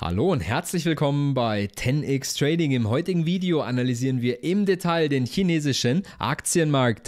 Hallo und herzlich willkommen bei 10x Trading. Im heutigen Video analysieren wir im Detail den chinesischen Aktienmarkt.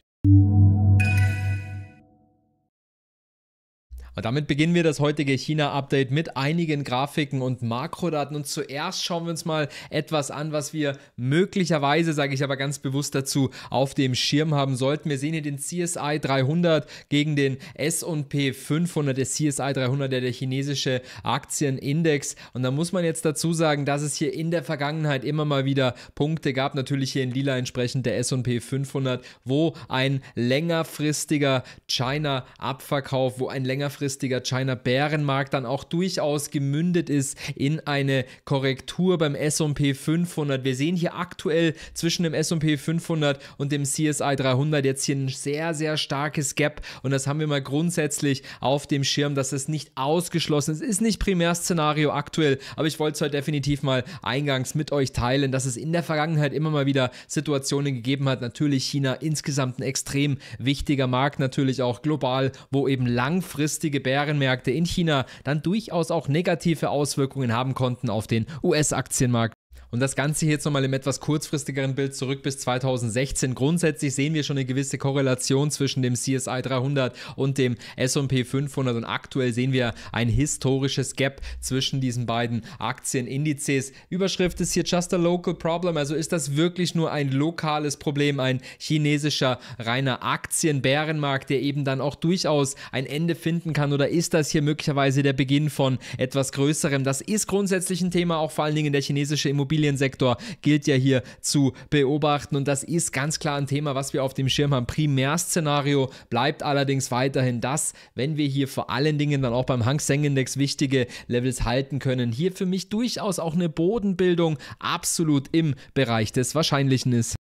Und damit beginnen wir das heutige China-Update mit einigen Grafiken und Makrodaten. Und zuerst schauen wir uns mal etwas an, was wir möglicherweise, sage ich aber ganz bewusst dazu, auf dem Schirm haben sollten. Wir sehen hier den CSI 300 gegen den S&P 500, der CSI 300, der, der chinesische Aktienindex. Und da muss man jetzt dazu sagen, dass es hier in der Vergangenheit immer mal wieder Punkte gab. Natürlich hier in lila entsprechend der S&P 500, wo ein längerfristiger China-Abverkauf, wo ein längerfristiger langfristiger China-Bärenmarkt dann auch durchaus gemündet ist in eine Korrektur beim SP 500. Wir sehen hier aktuell zwischen dem SP 500 und dem CSI 300 jetzt hier ein sehr, sehr starkes Gap und das haben wir mal grundsätzlich auf dem Schirm, dass es nicht ausgeschlossen ist. Es ist nicht Primärszenario aktuell, aber ich wollte es heute definitiv mal eingangs mit euch teilen, dass es in der Vergangenheit immer mal wieder Situationen gegeben hat. Natürlich China insgesamt ein extrem wichtiger Markt, natürlich auch global, wo eben langfristige Bärenmärkte in China dann durchaus auch negative Auswirkungen haben konnten auf den US-Aktienmarkt. Und das Ganze hier jetzt nochmal im etwas kurzfristigeren Bild zurück bis 2016. Grundsätzlich sehen wir schon eine gewisse Korrelation zwischen dem CSI 300 und dem S&P 500 und aktuell sehen wir ein historisches Gap zwischen diesen beiden Aktienindizes. Überschrift ist hier Just a Local Problem, also ist das wirklich nur ein lokales Problem, ein chinesischer reiner Aktienbärenmarkt, der eben dann auch durchaus ein Ende finden kann oder ist das hier möglicherweise der Beginn von etwas Größerem? Das ist grundsätzlich ein Thema, auch vor allen Dingen der chinesische Immobilienmarkt. Immobiliensektor gilt ja hier zu beobachten und das ist ganz klar ein Thema, was wir auf dem Schirm haben. Primärszenario bleibt allerdings weiterhin das, wenn wir hier vor allen Dingen dann auch beim Hang Seng Index wichtige Levels halten können. Hier für mich durchaus auch eine Bodenbildung absolut im Bereich des Wahrscheinlichen ist.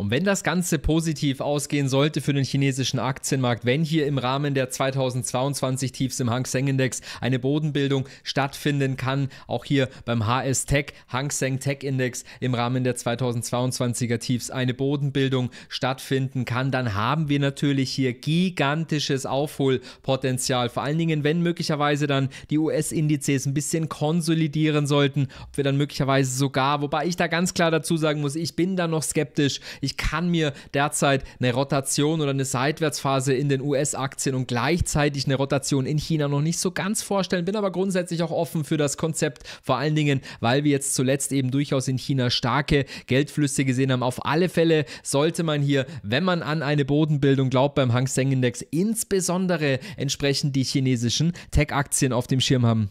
Und wenn das Ganze positiv ausgehen sollte für den chinesischen Aktienmarkt, wenn hier im Rahmen der 2022 Tiefs im Hang Seng Index eine Bodenbildung stattfinden kann, auch hier beim HS Tech, Hang Seng Tech Index im Rahmen der 2022er Tiefs eine Bodenbildung stattfinden kann, dann haben wir natürlich hier gigantisches Aufholpotenzial. Vor allen Dingen, wenn möglicherweise dann die US-Indizes ein bisschen konsolidieren sollten, ob wir dann möglicherweise sogar, wobei ich da ganz klar dazu sagen muss, ich bin da noch skeptisch. Ich ich kann mir derzeit eine Rotation oder eine Seitwärtsphase in den US-Aktien und gleichzeitig eine Rotation in China noch nicht so ganz vorstellen, bin aber grundsätzlich auch offen für das Konzept, vor allen Dingen, weil wir jetzt zuletzt eben durchaus in China starke Geldflüsse gesehen haben. Auf alle Fälle sollte man hier, wenn man an eine Bodenbildung glaubt beim Hang Seng Index, insbesondere entsprechend die chinesischen Tech-Aktien auf dem Schirm haben.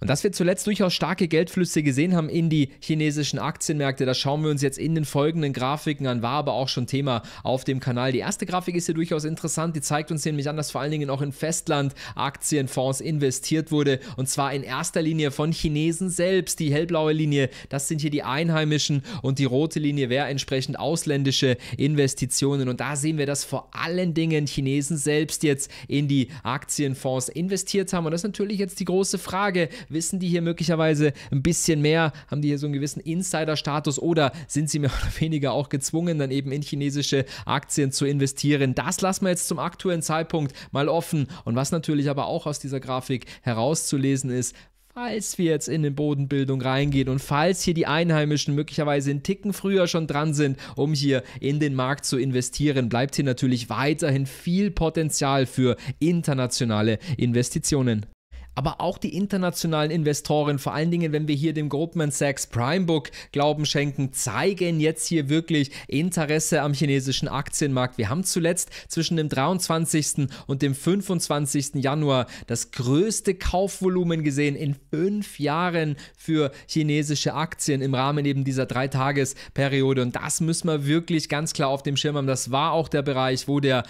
Und dass wir zuletzt durchaus starke Geldflüsse gesehen haben in die chinesischen Aktienmärkte, das schauen wir uns jetzt in den folgenden Grafiken an, war aber auch schon Thema auf dem Kanal. Die erste Grafik ist hier durchaus interessant, die zeigt uns nämlich an, dass vor allen Dingen auch in Festland-Aktienfonds investiert wurde und zwar in erster Linie von Chinesen selbst. Die hellblaue Linie, das sind hier die Einheimischen und die rote Linie wäre entsprechend ausländische Investitionen und da sehen wir, dass vor allen Dingen Chinesen selbst jetzt in die Aktienfonds investiert haben und das ist natürlich jetzt die große Frage, Wissen die hier möglicherweise ein bisschen mehr? Haben die hier so einen gewissen Insider-Status oder sind sie mehr oder weniger auch gezwungen, dann eben in chinesische Aktien zu investieren? Das lassen wir jetzt zum aktuellen Zeitpunkt mal offen. Und was natürlich aber auch aus dieser Grafik herauszulesen ist, falls wir jetzt in den Bodenbildung reingehen und falls hier die Einheimischen möglicherweise einen Ticken früher schon dran sind, um hier in den Markt zu investieren, bleibt hier natürlich weiterhin viel Potenzial für internationale Investitionen aber auch die internationalen Investoren, vor allen Dingen, wenn wir hier dem Goldman Sachs Prime Book Glauben schenken, zeigen jetzt hier wirklich Interesse am chinesischen Aktienmarkt. Wir haben zuletzt zwischen dem 23. und dem 25. Januar das größte Kaufvolumen gesehen in fünf Jahren für chinesische Aktien im Rahmen eben dieser Dreitagesperiode. Und das müssen wir wirklich ganz klar auf dem Schirm haben. Das war auch der Bereich, wo der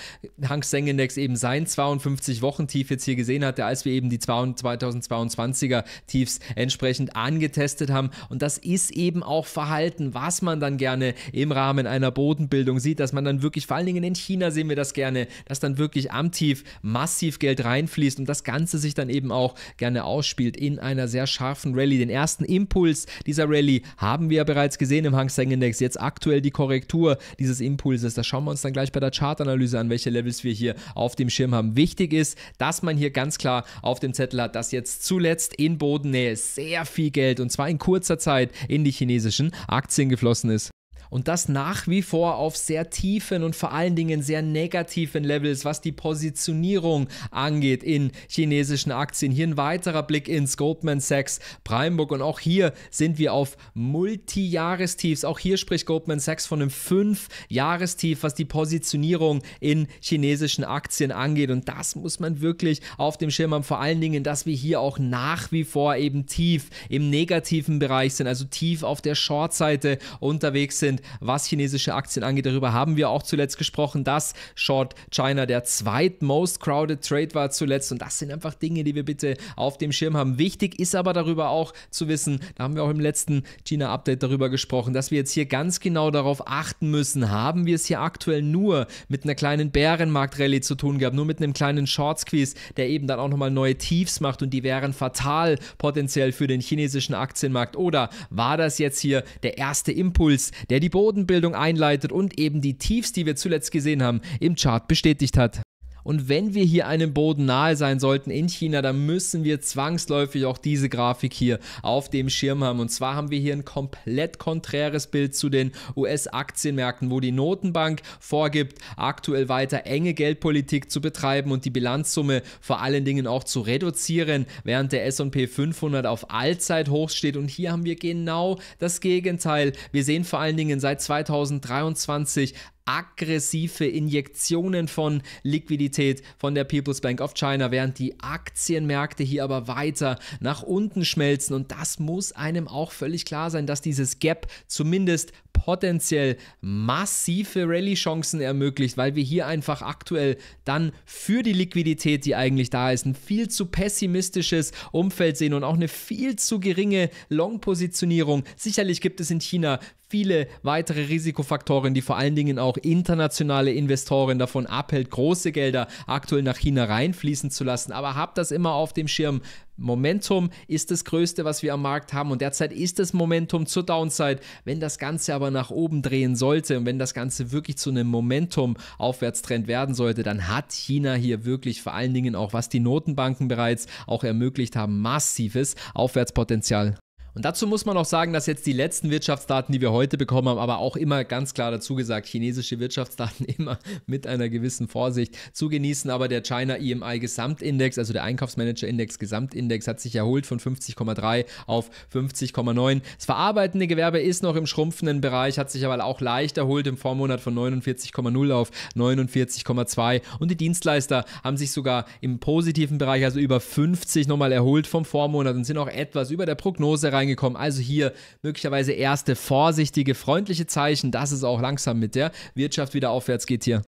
Hang Seng Index eben sein 52-Wochen-Tief jetzt hier gesehen hatte, als wir eben die 200 und 2022er Tiefs entsprechend angetestet haben. Und das ist eben auch Verhalten, was man dann gerne im Rahmen einer Bodenbildung sieht, dass man dann wirklich, vor allen Dingen in China sehen wir das gerne, dass dann wirklich am Tief massiv Geld reinfließt und das Ganze sich dann eben auch gerne ausspielt in einer sehr scharfen Rallye. Den ersten Impuls dieser Rallye haben wir ja bereits gesehen im Hang Seng Index. Jetzt aktuell die Korrektur dieses Impulses. Das schauen wir uns dann gleich bei der Chartanalyse an, welche Levels wir hier auf dem Schirm haben. Wichtig ist, dass man hier ganz klar auf dem Zettel Tesla, das jetzt zuletzt in Bodennähe sehr viel Geld und zwar in kurzer Zeit in die chinesischen Aktien geflossen ist. Und das nach wie vor auf sehr tiefen und vor allen Dingen sehr negativen Levels, was die Positionierung angeht in chinesischen Aktien. Hier ein weiterer Blick ins Goldman Sachs Primeburg und auch hier sind wir auf Multi-Jahrestiefs. Auch hier spricht Goldman Sachs von einem fünf jahrestief was die Positionierung in chinesischen Aktien angeht. Und das muss man wirklich auf dem Schirm haben. Vor allen Dingen, dass wir hier auch nach wie vor eben tief im negativen Bereich sind, also tief auf der Short-Seite unterwegs sind was chinesische Aktien angeht. Darüber haben wir auch zuletzt gesprochen, dass Short China der zweitmost crowded Trade war zuletzt. Und das sind einfach Dinge, die wir bitte auf dem Schirm haben. Wichtig ist aber darüber auch zu wissen, da haben wir auch im letzten China-Update darüber gesprochen, dass wir jetzt hier ganz genau darauf achten müssen, haben wir es hier aktuell nur mit einer kleinen Bärenmarkt-Rallye zu tun gehabt, nur mit einem kleinen Short-Squeeze, der eben dann auch nochmal neue Tiefs macht und die wären fatal potenziell für den chinesischen Aktienmarkt. Oder war das jetzt hier der erste Impuls, der die die Bodenbildung einleitet und eben die Tiefs, die wir zuletzt gesehen haben, im Chart bestätigt hat. Und wenn wir hier einem Boden nahe sein sollten in China, dann müssen wir zwangsläufig auch diese Grafik hier auf dem Schirm haben. Und zwar haben wir hier ein komplett konträres Bild zu den US-Aktienmärkten, wo die Notenbank vorgibt, aktuell weiter enge Geldpolitik zu betreiben und die Bilanzsumme vor allen Dingen auch zu reduzieren, während der S&P 500 auf Allzeithochs steht. Und hier haben wir genau das Gegenteil. Wir sehen vor allen Dingen seit 2023 aggressive Injektionen von Liquidität von der People's Bank of China, während die Aktienmärkte hier aber weiter nach unten schmelzen. Und das muss einem auch völlig klar sein, dass dieses Gap zumindest potenziell massive Rallye-Chancen ermöglicht, weil wir hier einfach aktuell dann für die Liquidität, die eigentlich da ist, ein viel zu pessimistisches Umfeld sehen und auch eine viel zu geringe Long-Positionierung. Sicherlich gibt es in China viele weitere Risikofaktoren, die vor allen Dingen auch auch internationale Investoren davon abhält, große Gelder aktuell nach China reinfließen zu lassen. Aber habt das immer auf dem Schirm. Momentum ist das Größte, was wir am Markt haben und derzeit ist das Momentum zur Downside. Wenn das Ganze aber nach oben drehen sollte und wenn das Ganze wirklich zu einem Momentum-Aufwärtstrend werden sollte, dann hat China hier wirklich vor allen Dingen auch, was die Notenbanken bereits auch ermöglicht haben, massives Aufwärtspotenzial. Und dazu muss man auch sagen, dass jetzt die letzten Wirtschaftsdaten, die wir heute bekommen haben, aber auch immer ganz klar dazu gesagt, chinesische Wirtschaftsdaten immer mit einer gewissen Vorsicht zu genießen. Aber der China EMI Gesamtindex, also der Einkaufsmanager-Index Gesamtindex, hat sich erholt von 50,3 auf 50,9. Das verarbeitende Gewerbe ist noch im schrumpfenden Bereich, hat sich aber auch leicht erholt im Vormonat von 49,0 auf 49,2. Und die Dienstleister haben sich sogar im positiven Bereich, also über 50 nochmal erholt vom Vormonat und sind auch etwas über der Prognose rein reingekommen. Also hier möglicherweise erste vorsichtige, freundliche Zeichen, dass es auch langsam mit der Wirtschaft wieder aufwärts geht hier.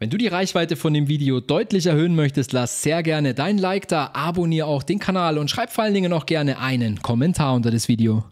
Wenn du die Reichweite von dem Video deutlich erhöhen möchtest, lass sehr gerne dein Like da, abonniere auch den Kanal und schreib vor allen Dingen auch gerne einen Kommentar unter das Video.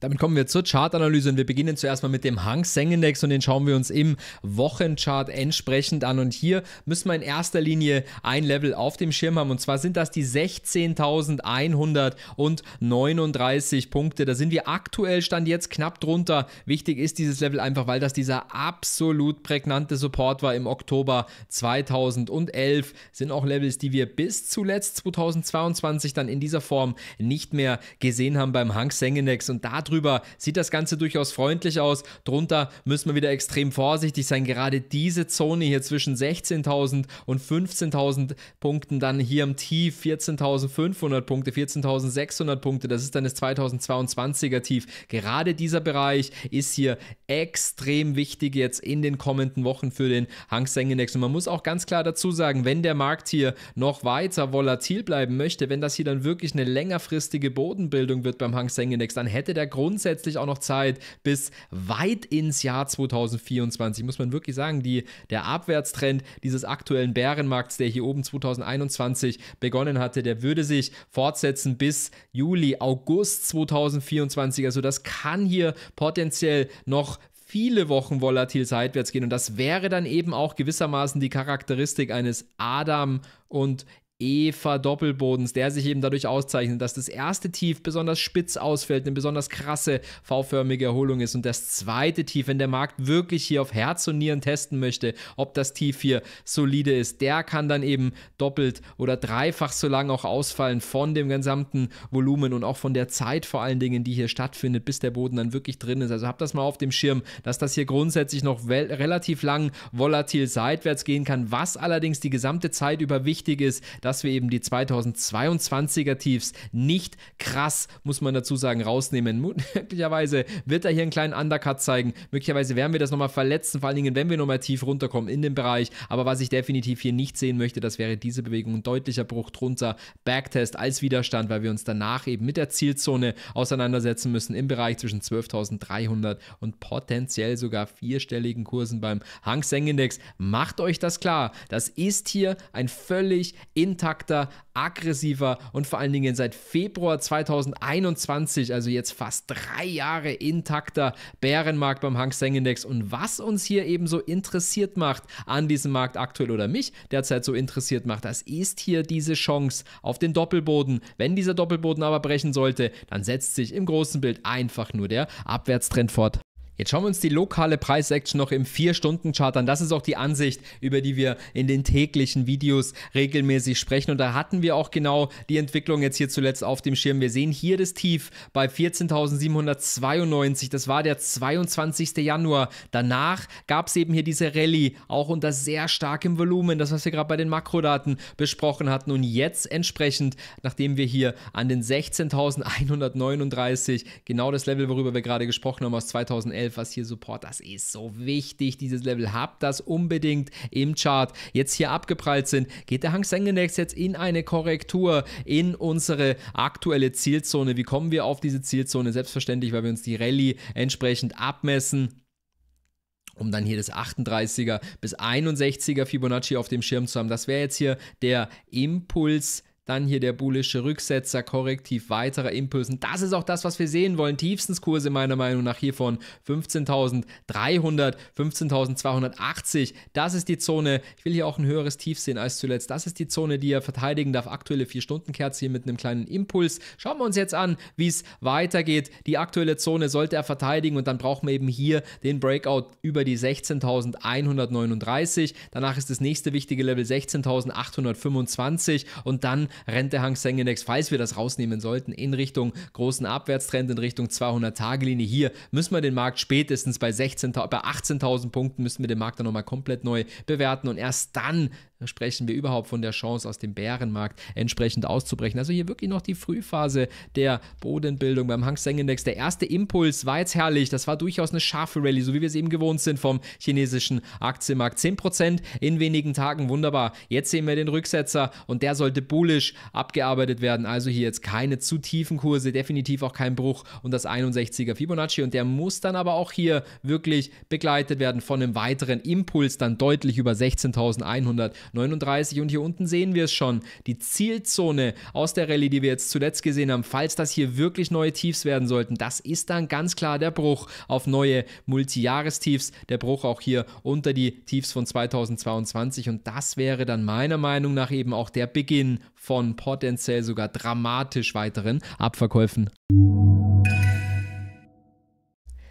Damit kommen wir zur Chartanalyse und wir beginnen zuerst mal mit dem Hang Seng Index und den schauen wir uns im Wochenchart entsprechend an. Und hier müssen wir in erster Linie ein Level auf dem Schirm haben und zwar sind das die 16.139 Punkte. Da sind wir aktuell stand jetzt knapp drunter. Wichtig ist dieses Level einfach, weil das dieser absolut prägnante Support war im Oktober 2011. Sind auch Levels, die wir bis zuletzt 2022 dann in dieser Form nicht mehr gesehen haben beim Hang Seng Index und da drüber sieht das Ganze durchaus freundlich aus. Drunter müssen wir wieder extrem vorsichtig sein. Gerade diese Zone hier zwischen 16.000 und 15.000 Punkten, dann hier im Tief 14.500 Punkte, 14.600 Punkte, das ist dann das 2022er Tief. Gerade dieser Bereich ist hier extrem wichtig jetzt in den kommenden Wochen für den Hang Seng Index. Und man muss auch ganz klar dazu sagen, wenn der Markt hier noch weiter volatil bleiben möchte, wenn das hier dann wirklich eine längerfristige Bodenbildung wird beim Hang Seng Index, dann hätte der grundsätzlich auch noch Zeit bis weit ins Jahr 2024. Muss man wirklich sagen, die, der Abwärtstrend dieses aktuellen Bärenmarkts, der hier oben 2021 begonnen hatte, der würde sich fortsetzen bis Juli, August 2024. Also das kann hier potenziell noch viele Wochen volatil seitwärts gehen. Und das wäre dann eben auch gewissermaßen die Charakteristik eines Adam- und Eva Doppelbodens, der sich eben dadurch auszeichnet, dass das erste Tief besonders spitz ausfällt, eine besonders krasse V-förmige Erholung ist und das zweite Tief, wenn der Markt wirklich hier auf Herz und Nieren testen möchte, ob das Tief hier solide ist, der kann dann eben doppelt oder dreifach so lang auch ausfallen von dem gesamten Volumen und auch von der Zeit vor allen Dingen, die hier stattfindet, bis der Boden dann wirklich drin ist. Also habt das mal auf dem Schirm, dass das hier grundsätzlich noch relativ lang volatil seitwärts gehen kann, was allerdings die gesamte Zeit über wichtig ist, dass dass wir eben die 2022er Tiefs nicht krass, muss man dazu sagen, rausnehmen. Möglicherweise wird er hier einen kleinen Undercut zeigen. Möglicherweise werden wir das nochmal verletzen, vor allen Dingen, wenn wir nochmal tief runterkommen in den Bereich. Aber was ich definitiv hier nicht sehen möchte, das wäre diese Bewegung. Ein deutlicher Bruch drunter. Backtest als Widerstand, weil wir uns danach eben mit der Zielzone auseinandersetzen müssen im Bereich zwischen 12.300 und potenziell sogar vierstelligen Kursen beim Hang Seng Index. Macht euch das klar. Das ist hier ein völlig in intakter, aggressiver und vor allen Dingen seit Februar 2021, also jetzt fast drei Jahre intakter Bärenmarkt beim Hang Seng Index. Und was uns hier eben so interessiert macht an diesem Markt aktuell oder mich derzeit so interessiert macht, das ist hier diese Chance auf den Doppelboden. Wenn dieser Doppelboden aber brechen sollte, dann setzt sich im großen Bild einfach nur der Abwärtstrend fort. Jetzt schauen wir uns die lokale Preissection noch im 4-Stunden-Chart an. Das ist auch die Ansicht, über die wir in den täglichen Videos regelmäßig sprechen. Und da hatten wir auch genau die Entwicklung jetzt hier zuletzt auf dem Schirm. Wir sehen hier das Tief bei 14.792. Das war der 22. Januar. Danach gab es eben hier diese Rallye, auch unter sehr starkem Volumen. Das, was wir gerade bei den Makrodaten besprochen hatten. Und jetzt entsprechend, nachdem wir hier an den 16.139, genau das Level, worüber wir gerade gesprochen haben, aus 2011, 12, was hier Support, das ist so wichtig, dieses Level. Habt das unbedingt im Chart. Jetzt hier abgeprallt sind, geht der Hang Seng Index jetzt in eine Korrektur in unsere aktuelle Zielzone. Wie kommen wir auf diese Zielzone? Selbstverständlich, weil wir uns die Rallye entsprechend abmessen um dann hier das 38er bis 61er Fibonacci auf dem Schirm zu haben. Das wäre jetzt hier der Impuls dann hier der bullische Rücksetzer, korrektiv weiterer Impulsen. Das ist auch das, was wir sehen wollen. Tiefstenskurse meiner Meinung nach hier von 15.300, 15.280. Das ist die Zone. Ich will hier auch ein höheres Tief sehen als zuletzt. Das ist die Zone, die er verteidigen darf. Aktuelle 4-Stunden-Kerze hier mit einem kleinen Impuls. Schauen wir uns jetzt an, wie es weitergeht. Die aktuelle Zone sollte er verteidigen und dann brauchen wir eben hier den Breakout über die 16.139. Danach ist das nächste wichtige Level 16.825 und dann rennt der Hang Seng Index, falls wir das rausnehmen sollten, in Richtung großen Abwärtstrend, in Richtung 200-Tage-Linie. Hier müssen wir den Markt spätestens bei, bei 18.000 Punkten, müssen wir den Markt dann nochmal komplett neu bewerten und erst dann sprechen wir überhaupt von der Chance, aus dem Bärenmarkt entsprechend auszubrechen. Also hier wirklich noch die Frühphase der Bodenbildung beim Hang Seng Index. Der erste Impuls war jetzt herrlich. Das war durchaus eine scharfe Rallye, so wie wir es eben gewohnt sind vom chinesischen Aktienmarkt. 10% in wenigen Tagen, wunderbar. Jetzt sehen wir den Rücksetzer und der sollte bullisch abgearbeitet werden. Also hier jetzt keine zu tiefen Kurse, definitiv auch kein Bruch und das 61er Fibonacci. Und der muss dann aber auch hier wirklich begleitet werden von einem weiteren Impuls, dann deutlich über 16.100 39 und hier unten sehen wir es schon. Die Zielzone aus der Rallye, die wir jetzt zuletzt gesehen haben, falls das hier wirklich neue Tiefs werden sollten, das ist dann ganz klar der Bruch auf neue Multijahrestiefs, der Bruch auch hier unter die Tiefs von 2022 und das wäre dann meiner Meinung nach eben auch der Beginn von potenziell sogar dramatisch weiteren Abverkäufen.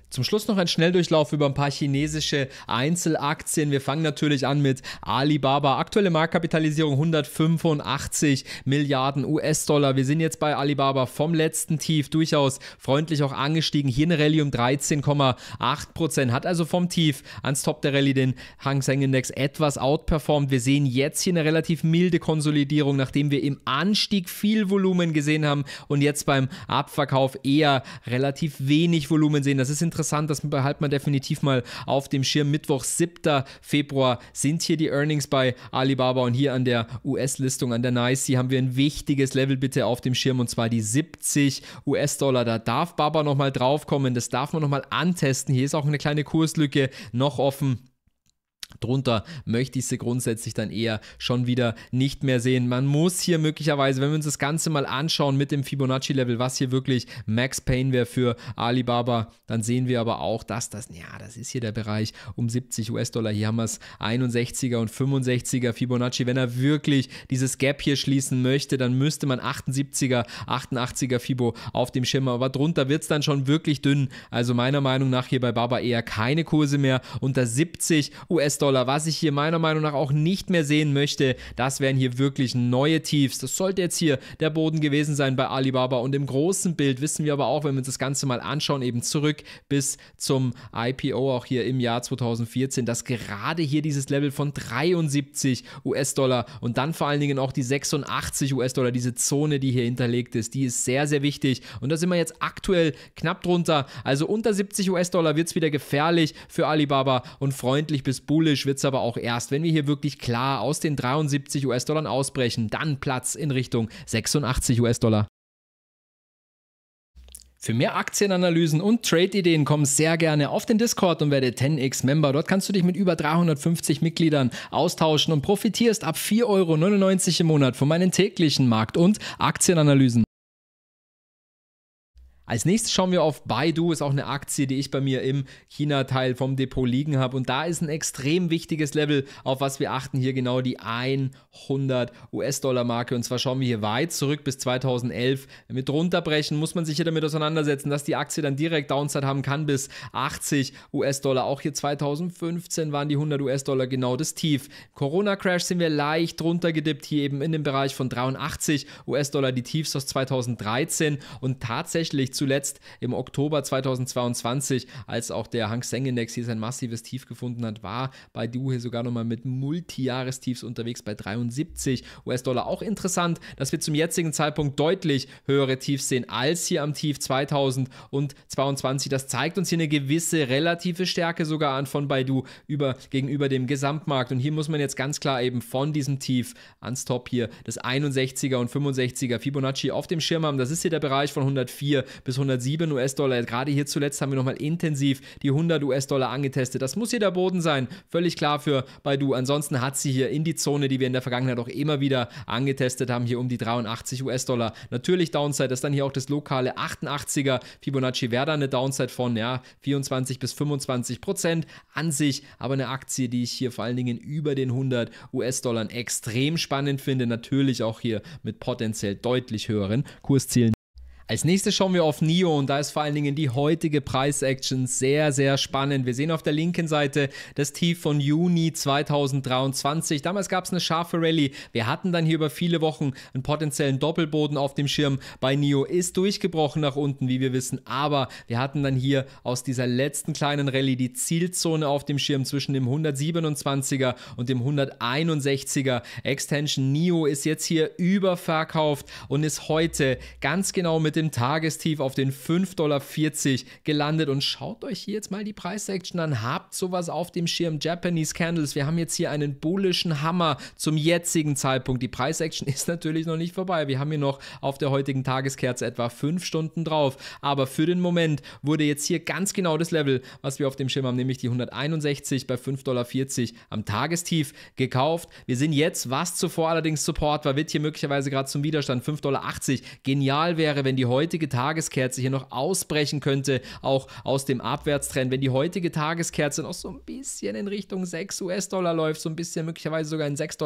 Zum Schluss noch ein Schnelldurchlauf über ein paar chinesische Einzelaktien. Wir fangen natürlich an mit Alibaba. Aktuelle Marktkapitalisierung 185 Milliarden US-Dollar. Wir sind jetzt bei Alibaba vom letzten Tief durchaus freundlich auch angestiegen. Hier eine Rallye um 13,8 Prozent. Hat also vom Tief ans Top der Rallye den Hang Seng Index etwas outperformed. Wir sehen jetzt hier eine relativ milde Konsolidierung, nachdem wir im Anstieg viel Volumen gesehen haben und jetzt beim Abverkauf eher relativ wenig Volumen sehen. Das ist interessant interessant, das behalten man definitiv mal auf dem Schirm. Mittwoch, 7. Februar sind hier die Earnings bei Alibaba und hier an der US-Listung, an der NICE, haben wir ein wichtiges Level bitte auf dem Schirm und zwar die 70 US-Dollar. Da darf Baba nochmal draufkommen, das darf man nochmal antesten. Hier ist auch eine kleine Kurslücke noch offen. Drunter möchte ich sie grundsätzlich dann eher schon wieder nicht mehr sehen. Man muss hier möglicherweise, wenn wir uns das Ganze mal anschauen mit dem Fibonacci-Level, was hier wirklich Max Payne wäre für Alibaba, dann sehen wir aber auch, dass das, ja, das ist hier der Bereich um 70 US-Dollar. Hier haben wir es 61er und 65er Fibonacci. Wenn er wirklich dieses Gap hier schließen möchte, dann müsste man 78er, 88er Fibo auf dem Schimmer. Aber drunter wird es dann schon wirklich dünn. Also meiner Meinung nach hier bei Baba eher keine Kurse mehr. Unter 70 US-Dollar US-Dollar, was ich hier meiner Meinung nach auch nicht mehr sehen möchte, das wären hier wirklich neue Tiefs. Das sollte jetzt hier der Boden gewesen sein bei Alibaba und im großen Bild wissen wir aber auch, wenn wir uns das Ganze mal anschauen, eben zurück bis zum IPO auch hier im Jahr 2014, dass gerade hier dieses Level von 73 US-Dollar und dann vor allen Dingen auch die 86 US-Dollar, diese Zone, die hier hinterlegt ist, die ist sehr, sehr wichtig und da sind wir jetzt aktuell knapp drunter, also unter 70 US-Dollar wird es wieder gefährlich für Alibaba und freundlich bis bullish bullish wird es aber auch erst, wenn wir hier wirklich klar aus den 73 US-Dollar ausbrechen, dann Platz in Richtung 86 US-Dollar. Für mehr Aktienanalysen und Trade-Ideen komm sehr gerne auf den Discord und werde 10x-Member. Dort kannst du dich mit über 350 Mitgliedern austauschen und profitierst ab 4,99 Euro im Monat von meinen täglichen Markt- und Aktienanalysen. Als nächstes schauen wir auf Baidu, ist auch eine Aktie, die ich bei mir im China-Teil vom Depot liegen habe. Und da ist ein extrem wichtiges Level, auf was wir achten. Hier genau die 100 US-Dollar-Marke. Und zwar schauen wir hier weit zurück bis 2011. Mit runterbrechen muss man sich hier damit auseinandersetzen, dass die Aktie dann direkt Downside haben kann bis 80 US-Dollar. Auch hier 2015 waren die 100 US-Dollar genau das Tief. Corona-Crash sind wir leicht runtergedippt, hier eben in dem Bereich von 83 US-Dollar, die Tiefs aus 2013. Und tatsächlich zuletzt im Oktober 2022, als auch der Hang Seng Index hier sein massives Tief gefunden hat, war bei Baidu hier sogar nochmal mit Multijahrestiefs unterwegs bei 73 US-Dollar. Auch interessant, dass wir zum jetzigen Zeitpunkt deutlich höhere Tiefs sehen als hier am Tief 2022. Das zeigt uns hier eine gewisse relative Stärke sogar an von Baidu über, gegenüber dem Gesamtmarkt. Und hier muss man jetzt ganz klar eben von diesem Tief ans Top hier das 61er und 65er Fibonacci auf dem Schirm haben. Das ist hier der Bereich von 104 bis 107 US-Dollar. Gerade hier zuletzt haben wir nochmal intensiv die 100 US-Dollar angetestet. Das muss hier der Boden sein. Völlig klar für Baidu. Ansonsten hat sie hier in die Zone, die wir in der Vergangenheit auch immer wieder angetestet haben, hier um die 83 US-Dollar. Natürlich Downside, das ist dann hier auch das lokale 88er Fibonacci Wäre da eine Downside von ja, 24 bis 25 Prozent an sich, aber eine Aktie, die ich hier vor allen Dingen über den 100 US-Dollar extrem spannend finde. Natürlich auch hier mit potenziell deutlich höheren Kurszielen. Als nächstes schauen wir auf Nio und da ist vor allen Dingen die heutige Preisaction sehr, sehr spannend. Wir sehen auf der linken Seite das Tief von Juni 2023. Damals gab es eine scharfe Rallye. Wir hatten dann hier über viele Wochen einen potenziellen Doppelboden auf dem Schirm. Bei Nio ist durchgebrochen nach unten, wie wir wissen, aber wir hatten dann hier aus dieser letzten kleinen Rallye die Zielzone auf dem Schirm zwischen dem 127er und dem 161er Extension. Nio ist jetzt hier überverkauft und ist heute ganz genau mit dem Tagestief auf den 5,40 Dollar gelandet. Und schaut euch hier jetzt mal die Preisaction an. Habt sowas auf dem Schirm Japanese Candles. Wir haben jetzt hier einen bullischen Hammer zum jetzigen Zeitpunkt. Die Preisaction ist natürlich noch nicht vorbei. Wir haben hier noch auf der heutigen Tageskerze etwa 5 Stunden drauf. Aber für den Moment wurde jetzt hier ganz genau das Level, was wir auf dem Schirm haben, nämlich die 161 bei 5,40 Dollar am Tagestief gekauft. Wir sind jetzt, was zuvor allerdings Support war, wird hier möglicherweise gerade zum Widerstand 5,80 Dollar. Genial wäre, wenn die heutige Tageskerze hier noch ausbrechen könnte, auch aus dem Abwärtstrend, wenn die heutige Tageskerze noch so ein bisschen in Richtung 6 US-Dollar läuft, so ein bisschen möglicherweise sogar in 6,14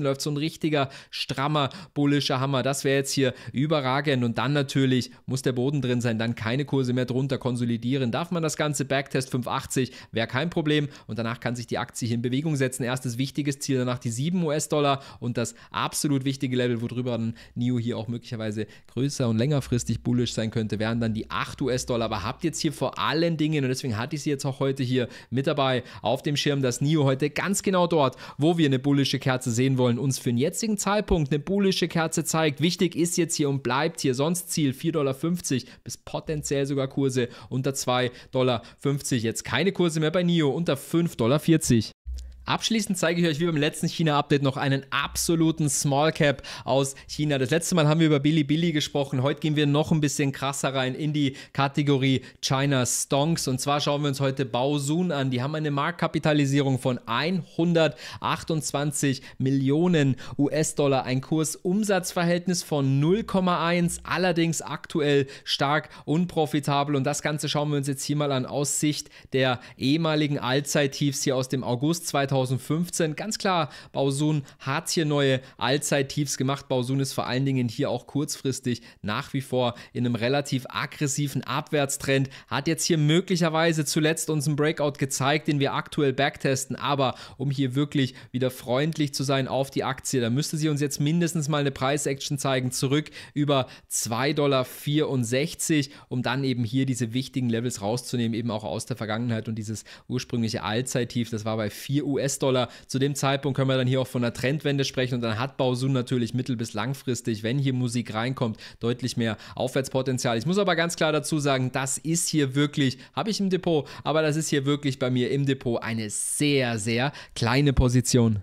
Dollar läuft, so ein richtiger strammer bullischer Hammer. Das wäre jetzt hier überragend und dann natürlich muss der Boden drin sein, dann keine Kurse mehr drunter konsolidieren. Darf man das Ganze Backtest 580, wäre kein Problem und danach kann sich die Aktie hier in Bewegung setzen. Erstes wichtiges Ziel, danach die 7 US-Dollar und das absolut wichtige Level, worüber dann NIO hier auch möglicherweise größer und längerfristig langfristig bullish sein könnte, wären dann die 8 US-Dollar. Aber habt jetzt hier vor allen Dingen, und deswegen hatte ich sie jetzt auch heute hier mit dabei auf dem Schirm, dass NIO heute ganz genau dort, wo wir eine bullische Kerze sehen wollen, uns für den jetzigen Zeitpunkt eine bullische Kerze zeigt. Wichtig ist jetzt hier und bleibt hier sonst Ziel 4,50 Dollar bis potenziell sogar Kurse unter 2,50 Dollar. Jetzt keine Kurse mehr bei NIO unter 5,40 Dollar. Abschließend zeige ich euch wie beim letzten China-Update noch einen absoluten Small Cap aus China. Das letzte Mal haben wir über Bilibili gesprochen. Heute gehen wir noch ein bisschen krasser rein in die Kategorie China Stonks. Und zwar schauen wir uns heute Baosun an. Die haben eine Marktkapitalisierung von 128 Millionen US-Dollar, ein Kursumsatzverhältnis von 0,1, allerdings aktuell stark unprofitabel. Und das Ganze schauen wir uns jetzt hier mal an aus Sicht der ehemaligen Allzeittiefs hier aus dem August 2020. 2015. Ganz klar, Bausun hat hier neue Allzeit-Tiefs gemacht. Bausun ist vor allen Dingen hier auch kurzfristig nach wie vor in einem relativ aggressiven Abwärtstrend. Hat jetzt hier möglicherweise zuletzt uns einen Breakout gezeigt, den wir aktuell backtesten. Aber um hier wirklich wieder freundlich zu sein auf die Aktie, da müsste sie uns jetzt mindestens mal eine Preis-Action zeigen, zurück über 2,64 Dollar, um dann eben hier diese wichtigen Levels rauszunehmen, eben auch aus der Vergangenheit und dieses ursprüngliche Allzeit-Tief, das war bei 4 US US-Dollar. Zu dem Zeitpunkt können wir dann hier auch von einer Trendwende sprechen und dann hat Bausun natürlich mittel- bis langfristig, wenn hier Musik reinkommt, deutlich mehr Aufwärtspotenzial. Ich muss aber ganz klar dazu sagen, das ist hier wirklich, habe ich im Depot, aber das ist hier wirklich bei mir im Depot eine sehr, sehr kleine Position.